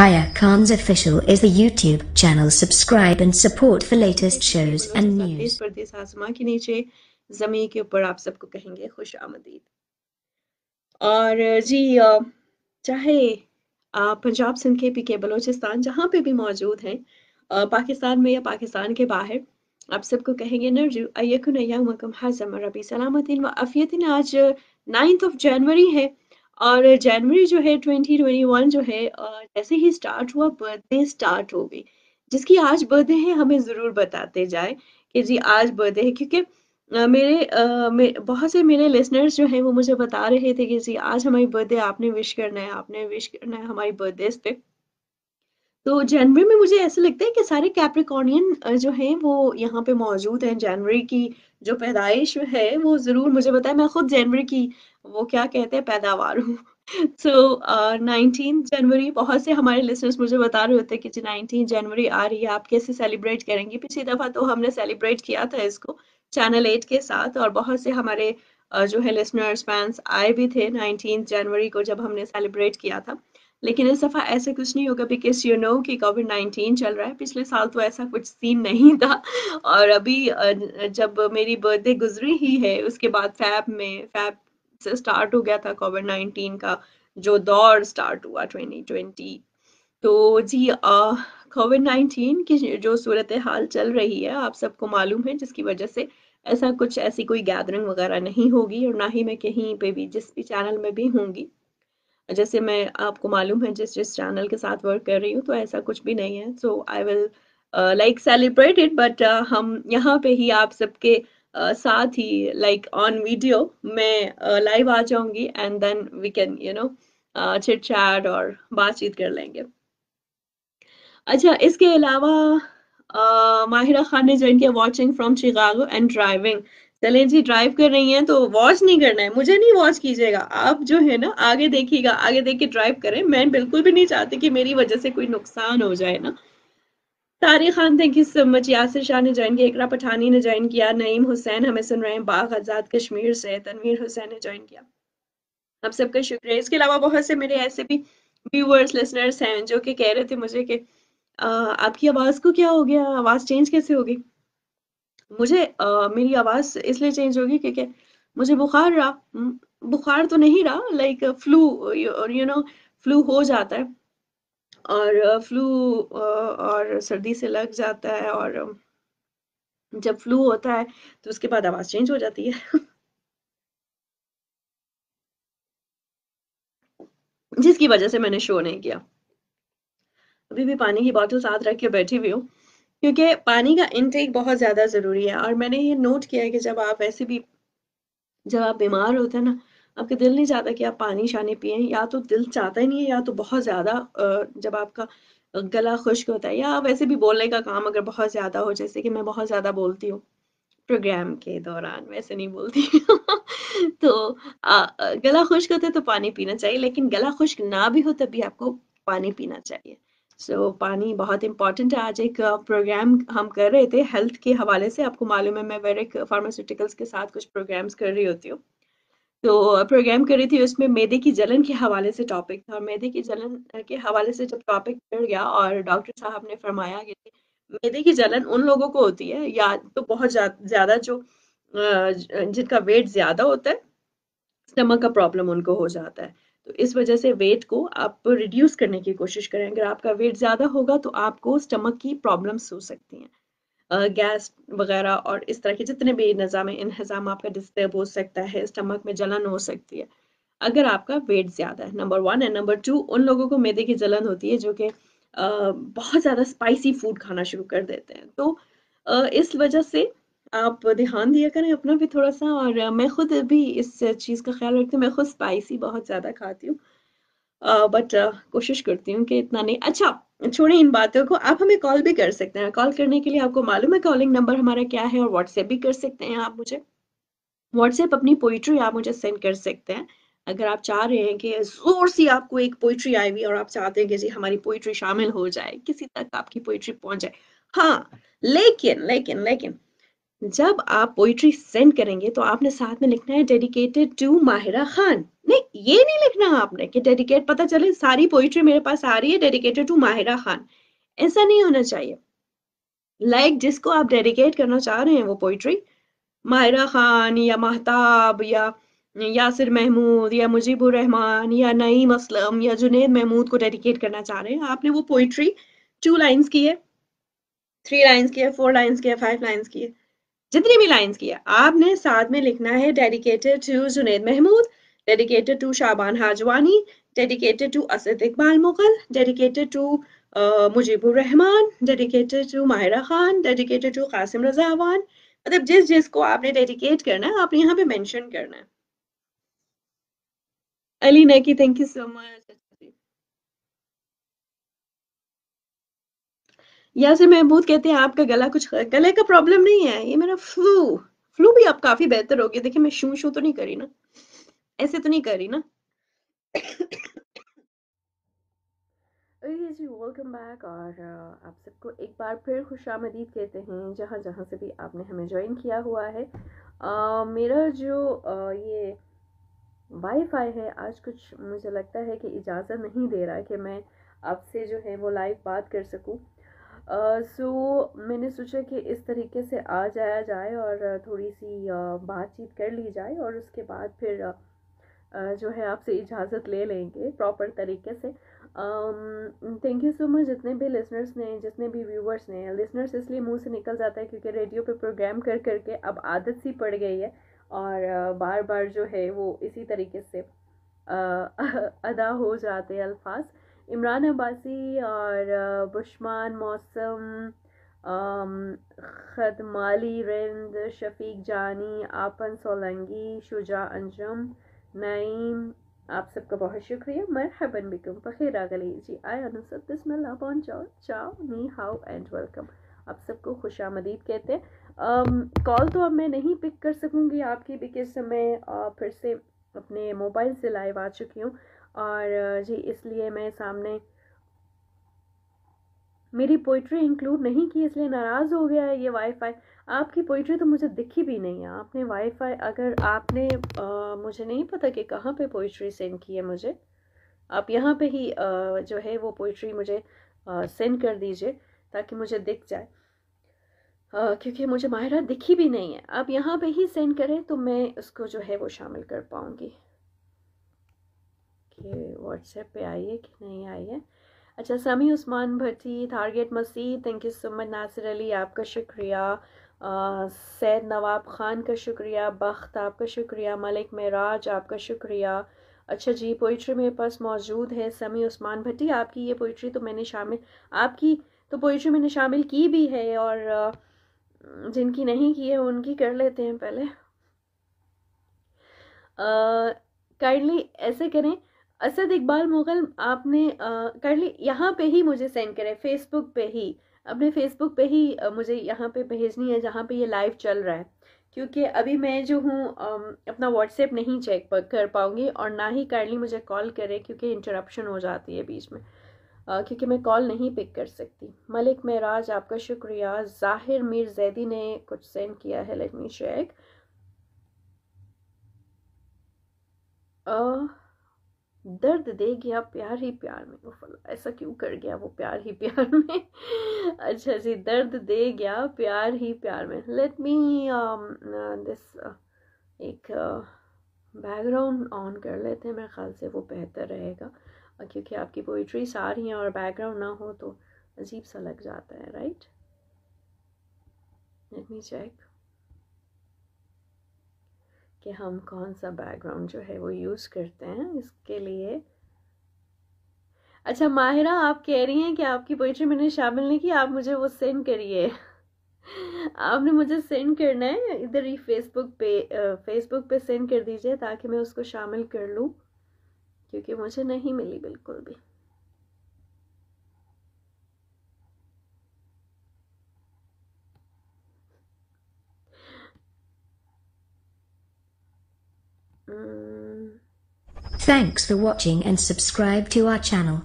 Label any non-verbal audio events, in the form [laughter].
Aya Khan's official is the YouTube channel. Subscribe and support for latest shows and news. परदेश आसमा के नीचे जमीन के ऊपर आप सबको कहेंगे खुश आमदीद और जी चाहे आप पंजाब सिंध के पी के बलोचिस्तान जहाँ पे भी मौजूद हैं पाकिस्तान में या पाकिस्तान के बाहर आप सबको कहेंगे नरजू अयकुन अयम वकम हाजम रबी सलामतिन व अफियतिन आज नाइन्थ ऑफ जनवरी है और जनवरी जो है 2021 जो है जैसे ही स्टार्ट हुआ बर्थडे स्टार्ट हो गई जिसकी आज बर्थडे है हमें ज़रूर बताते जाए कि जी आज बर्थडे है क्योंकि मेरे बहुत से मेरे लिसनर्स जो हैं वो मुझे बता रहे थे कि जी आज हमारी बर्थडे आपने विश करना है आपने विश करना है हमारी बर्थडे पे तो जनवरी में मुझे ऐसा लगता है कि सारे कैप्रिकॉर्नियन जो हैं वो यहाँ पे मौजूद हैं जनवरी की जो पैदाइश है वो ज़रूर मुझे बताया मैं खुद जनवरी की वो क्या कहते हैं पैदावार हूँ सो [laughs] नाइनटीन uh, जनवरी बहुत से हमारे लिसनर्स मुझे बता रहे होते हैं कि जी नाइनटीन जनवरी आ रही है आप कैसे सेलिब्रेट करेंगे पिछली दफ़ा तो हमने सेलिब्रेट किया था इसको चैनल एट के साथ और बहुत से हमारे uh, जो है लिसनर्स फैंस आए भी थे नाइनटीन जनवरी को जब हमने सेलिब्रेट किया था लेकिन इस दफ़ा ऐसा कुछ नहीं होगा बिकॉज यू नो कि कोविड नाइनटीन चल रहा है पिछले साल तो ऐसा कुछ सीन नहीं था और अभी जब मेरी बर्थडे गुजरी ही है उसके बाद फैब में फैब से स्टार्ट हो गया था कोविड नाइनटीन का जो दौर स्टार्ट हुआ ट्वेंटी ट्वेंटी तो जी कोविड नाइन्टीन की जो सूरत हाल चल रही है आप सबको मालूम है जिसकी वजह से ऐसा कुछ ऐसी कोई गैदरिंग वगैरह नहीं होगी और ना ही मैं कहीं पे भी जिस भी चैनल में भी होंगी जैसे मैं आपको मालूम है जिस जिस चैनल के साथ वर्क कर रही हूँ तो ऐसा कुछ भी नहीं है so I will like celebrate it but हम यहाँ पे ही आप सबके uh, साथ ही लाइक ऑन वीडियो मैं लाइव uh, आ जाऊंगी and then we can you know chit chat और बातचीत कर लेंगे अच्छा इसके अलावा uh, खान ने जो in किया watching from Chicago and driving चलें जी ड्राइव कर रही हैं तो वॉच नहीं करना है मुझे नहीं वॉच कीजिएगा आप जो है ना आगे देखिएगा आगे देख के ड्राइव करें मैं बिल्कुल भी नहीं चाहती कि मेरी वजह से कोई नुकसान हो जाए ना Tari Khan thank you so much Yasir Shah ने ज्वाइन किया इकरा पठानी ने ज्वाइन किया नईम हुसैन हमें सुन रहे हैं बाग आज़ाद कश्मीर से तनवीर हुसैन ने ज्वाइन किया आप सबका शुक्रिया इसके अलावा बहुत से मेरे ऐसे भी व्यूअर्स लिसनर्स हैं जो कि कह रहे थे मुझे कि आपकी आवाज़ को क्या हो गया आवाज़ चेंज कैसे हो गई मुझे आ, मेरी आवाज इसलिए चेंज होगी क्योंकि मुझे बुखार रहा बुखार तो नहीं रहा like flu you know flu हो जाता है और फ्लू और सर्दी से लग जाता है और जब फ्लू होता है तो उसके बाद आवाज चेंज हो जाती है [laughs] जिसकी वजह से मैंने शो नहीं किया अभी भी पानी की बोतल साथ रख के बैठी हुई हूँ क्योंकि पानी का इनटेक बहुत ज़्यादा ज़रूरी है और मैंने ये नोट किया है कि जब आप ऐसे भी जब आप बीमार होते हैं ना आपका दिल नहीं चाहता कि आप पानी शानी पिए या तो दिल चाहता ही नहीं है या तो बहुत ज़्यादा जब आपका गला खुश्क होता है या आप ऐसे भी बोलने का काम अगर बहुत ज़्यादा हो जैसे कि मैं बहुत ज़्यादा बोलती हूँ प्रोग्राम के दौरान वैसे नहीं बोलती [laughs] तो आ, गला खुश्क होता है तो पानी पीना चाहिए लेकिन गला खुश्क ना भी हो तब भी आपको पानी पीना चाहिए सो so, पानी बहुत इंपॉर्टेंट है आज एक प्रोग्राम हम कर रहे थे हेल्थ के हवाले से आपको मालूम है मैं वेरिक फार्मास्यूटिकल्स के साथ कुछ प्रोग्राम्स कर रही होती हूँ तो प्रोग्राम कर रही थी उसमें मैदे की जलन के हवाले से टॉपिक था और मैदे की जलन के हवाले से जब टॉपिक बढ़ गया और डॉक्टर साहब ने फरमाया कि मैदे की जलन उन लोगों को होती है या तो बहुत ज़्यादा जो जिनका वेट ज़्यादा होता है स्टमक का प्रॉब्लम उनको हो जाता है तो इस वजह से वेट को आप रिड्यूस करने की कोशिश करें अगर आपका वेट ज़्यादा होगा तो आपको स्टमक की प्रॉब्लम्स हो सकती हैं गैस वगैरह और इस तरह के जितने भी निज़ाम नज़ाम इन्हजाम आपका डिस्टर्ब हो सकता है स्टमक में जलन हो सकती है अगर आपका वेट ज़्यादा है number one and number two उन लोगों को मैदे की जलन होती है जो कि बहुत ज़्यादा स्पाइसी फूड खाना शुरू कर देते हैं तो इस वजह से आप ध्यान दिया करें अपना भी थोड़ा सा और मैं खुद भी इस चीज़ का ख्याल रखती हूँ मैं खुद स्पाइसी बहुत ज़्यादा खाती हूँ बट कोशिश करती हूँ कि इतना नहीं अच्छा छोड़े इन बातों को आप हमें कॉल भी कर सकते हैं कॉल करने के लिए आपको मालूम है कॉलिंग नंबर हमारा क्या है और व्हाट्सएप भी कर सकते हैं आप मुझे व्हाट्सएप अपनी पोइट्री आप मुझे सेंड कर सकते हैं अगर आप चाह रहे हैं कि जोर सी आपको एक पोइट्री आई हुई और आप चाहते हैं कि जी हमारी पोइट्री शामिल हो जाए किसी तक आपकी पोइट्री पहुंच जाए हाँ लेकिन लेकिन लेकिन जब आप पोइट्री सेंड करेंगे तो आपने साथ में लिखना है डेडिकेटेड टू माहिरा खान नहीं ये नहीं लिखना आपने कि डेडिकेट पता चले सारी पोइट्री मेरे पास आ रही है डेडिकेटेड टू माहिरा खान ऐसा नहीं होना चाहिए लाइक like, जिसको आप डेडिकेट करना चाह रहे हैं वो पोइट्री माहिरा खान या महताब या यासिर महमूद या मुजीबुर रहमान या नईम असलम या जुनेद महमूद को डेडिकेट करना चाह रहे हैं आपने वो पोइट्री टू लाइन्स की है थ्री लाइन्स की है फोर लाइन्स की है फाइव लाइन्स की है जितनी भी लाइंस की है आपने साथ में लिखना है dedicated to Junaid Mahmood dedicated to Shaban Hajwani dedicated to Asad Iqbal Mughal dedicated to Mujibur Rahman dedicated to Mahira Khan dedicated to Qasim Rajawan मतलब जिस जिस को आपने डेडिकेट करना है आपने यहाँ पे मेंशन करना है अली नकी थैंक यू सो मच या से महमूद कहते हैं आपका गला कुछ गले का प्रॉब्लम नहीं है ये मेरा फ्लू फ्लू भी आप काफी बेहतर हो गया देखिए मैं शू शू तो नहीं करी ना ऐसे तो नहीं करी ना जी वेलकम बैक और आप सबको एक बार फिर खुश आमदीद कहते हैं जहाँ जहाँ से भी आपने हमें ज्वाइन किया हुआ है आ, मेरा जो आ, ये वाईफाई है आज कुछ मुझे लगता है कि इजाज़त नहीं दे रहा कि मैं आपसे जो है वो लाइव बात कर सकूँ सो uh, so, मैंने सोचा कि इस तरीके से आ जाया जाए और थोड़ी सी बातचीत कर ली जाए और उसके बाद फिर जो है आपसे इजाज़त ले लेंगे प्रॉपर तरीके से थैंक यू सो मच जितने भी लिसनर्स ने जितने भी व्यूवर्स ने लिसनर्स इसलिए मुंह से निकल जाता है क्योंकि रेडियो पे प्रोग्राम कर करके अब आदत सी पड़ गई है और बार बार जो है वो इसी तरीके से [laughs] अदा हो जाते हैं अल्फाज इमरान अब्बासी और बुशमान मौसम खदमाली रिंद शफीक जानी आपन सोलंगी शुजा अंजम नईम आप सबका बहुत शुक्रिया हबन बिकम फ़खीर आगली जी आय अनुसब बिस्मिल्लाह पहुँच जाओ चाओ नी हाउ एंड वेलकम आप सबको खुश आमदीद कहते हैं कॉल तो अब मैं नहीं पिक कर सकूँगी आपकी बिकॉज मैं आ, फिर से अपने मोबाइल से लाइव आ चुकी हूँ और जी इसलिए मैं सामने मेरी पोइट्री इंक्लूड नहीं की इसलिए नाराज़ हो गया है ये वाईफाई आपकी पोइट्री तो मुझे दिखी भी नहीं है आपने वाईफाई अगर आपने आ, मुझे नहीं पता कि कहाँ पे पोइट्री सेंड की है मुझे आप यहाँ पे ही आ, जो है वो पोइट्री मुझे सेंड कर दीजिए ताकि मुझे दिख जाए आ, क्योंकि मुझे माहिरा दिखी भी नहीं है आप यहाँ पे ही सेंड करें तो मैं उसको जो है वो शामिल कर पाऊँगी कि व्हाट्सएप पे आई है कि नहीं आई है अच्छा समी उस्मान भट्टी थारगेट Masih thank you so much Nasir Ali आपका शुक्रिया सैद नवाब ख़ान का शुक्रिया बख्त आपका शुक्रिया मलिक मराज आपका शुक्रिया अच्छा जी पोइट्री मेरे पास मौजूद है समी उस्मान भट्टी आपकी ये पोइट्री तो मैंने शामिल आपकी तो पोइट्री मैंने शामिल की भी है और जिनकी नहीं की है उनकी कर लेते हैं पहले काइंडली ऐसे करें असद इकबाल मुग़ल आपने ली यहाँ पे ही मुझे सेंड करें फेसबुक पे ही अपने फेसबुक पे ही मुझे यहाँ पे भेजनी है जहाँ पे ये लाइव चल रहा है क्योंकि अभी मैं जो हूँ अपना व्हाट्सएप नहीं चेक कर पाऊँगी और ना ही काइंडली मुझे कॉल करें क्योंकि इंटरप्शन हो जाती है बीच में आ, क्योंकि मैं कॉल नहीं पिक कर सकती मलिक महराज आपका शुक्रिया जाहिर मीर जैदी ने कुछ सेंड किया है लेट मी चेक दर्द दे गया प्यार ही प्यार में उफल ऐसा क्यों कर गया वो प्यार ही प्यार में [laughs] अच्छा जी दर्द दे गया प्यार ही प्यार में लेट मी दिस एक बैकग्राउंड uh, ऑन कर लेते हैं मेरे ख्याल से वो बेहतर रहेगा क्योंकि आपकी पोइट्री सारी हैं और बैकग्राउंड ना हो तो अजीब सा लग जाता है राइट लेट मी चेक कि हम कौन सा बैकग्राउंड जो है वो यूज़ करते हैं इसके लिए अच्छा माहिरा आप कह रही हैं कि आपकी पोइट्री मैंने शामिल नहीं की आप मुझे वो सेंड करिए आपने मुझे सेंड करना है इधर ही फेसबुक पे फेसबुक पे सेंड कर दीजिए ताकि मैं उसको शामिल कर लूँ क्योंकि मुझे नहीं मिली बिल्कुल भी Thanks for watching and subscribe to our channel.